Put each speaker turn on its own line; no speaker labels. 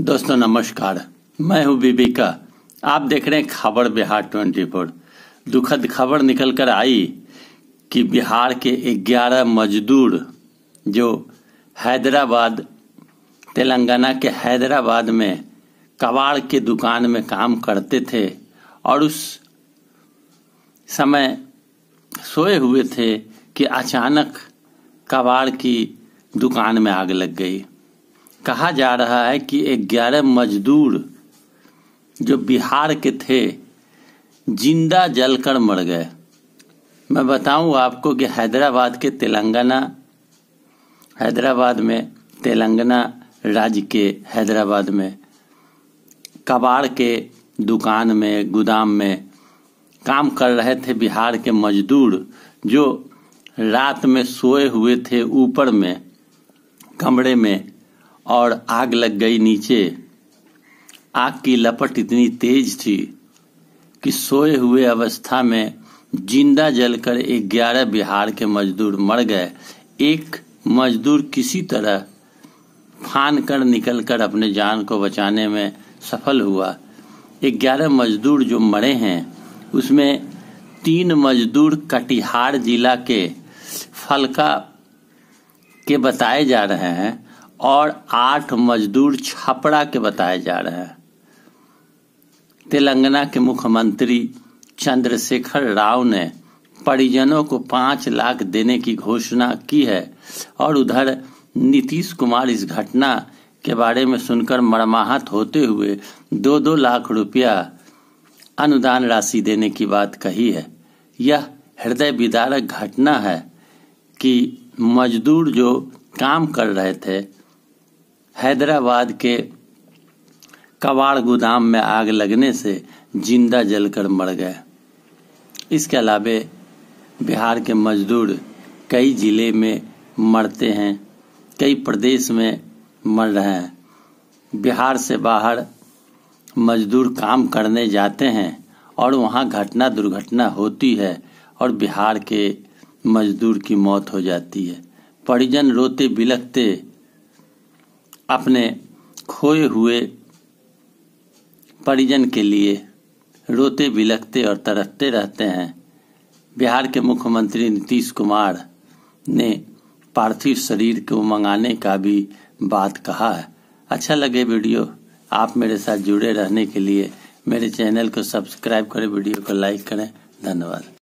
दोस्तों नमस्कार मैं हूं बीबिका आप देख रहे हैं खबर बिहार 24 दुखद खबर निकल कर आई कि बिहार के 11 मजदूर जो हैदराबाद तेलंगाना के हैदराबाद में कबाड़ के दुकान में काम करते थे और उस समय सोए हुए थे कि अचानक कबाड़ की दुकान में आग लग गई कहा जा रहा है कि ग्यारह मजदूर जो बिहार के थे जिंदा जलकर मर गए मैं बताऊं आपको कि हैदराबाद के तेलंगाना हैदराबाद में तेलंगाना राज्य के हैदराबाद में कबाड़ के दुकान में गोदाम में काम कर रहे थे बिहार के मजदूर जो रात में सोए हुए थे ऊपर में कमरे में और आग लग गई नीचे आग की लपट इतनी तेज थी कि सोए हुए अवस्था में जिंदा जलकर ग्यारह बिहार के मजदूर मर गए एक मजदूर किसी तरह फान कर निकल कर अपने जान को बचाने में सफल हुआ एक ग्यारह मजदूर जो मरे हैं उसमें तीन मजदूर कटिहार जिला के फलका के बताए जा रहे हैं और आठ मजदूर छपड़ा के बताए जा रहे हैं तेलंगाना के मुख्यमंत्री चंद्रशेखर राव ने परिजनों को पांच लाख देने की घोषणा की है और उधर नीतीश कुमार इस घटना के बारे में सुनकर मरमाहत होते हुए दो दो लाख रुपया अनुदान राशि देने की बात कही है यह हृदय विदारक घटना है कि मजदूर जो काम कर रहे थे हैदराबाद के कवाड़ गोदाम में आग लगने से जिंदा जलकर मर गए इसके अलावे बिहार के मजदूर कई जिले में मरते हैं कई प्रदेश में मर रहे हैं बिहार से बाहर मजदूर काम करने जाते हैं और वहाँ घटना दुर्घटना होती है और बिहार के मजदूर की मौत हो जाती है परिजन रोते बिलखते अपने खोए हुए परिजन के लिए रोते बिलखते और तरसते रहते हैं बिहार के मुख्यमंत्री नीतीश कुमार ने पार्थिव शरीर को मंगाने का भी बात कहा है अच्छा लगे वीडियो आप मेरे साथ जुड़े रहने के लिए मेरे चैनल को सब्सक्राइब करें वीडियो को लाइक करें धन्यवाद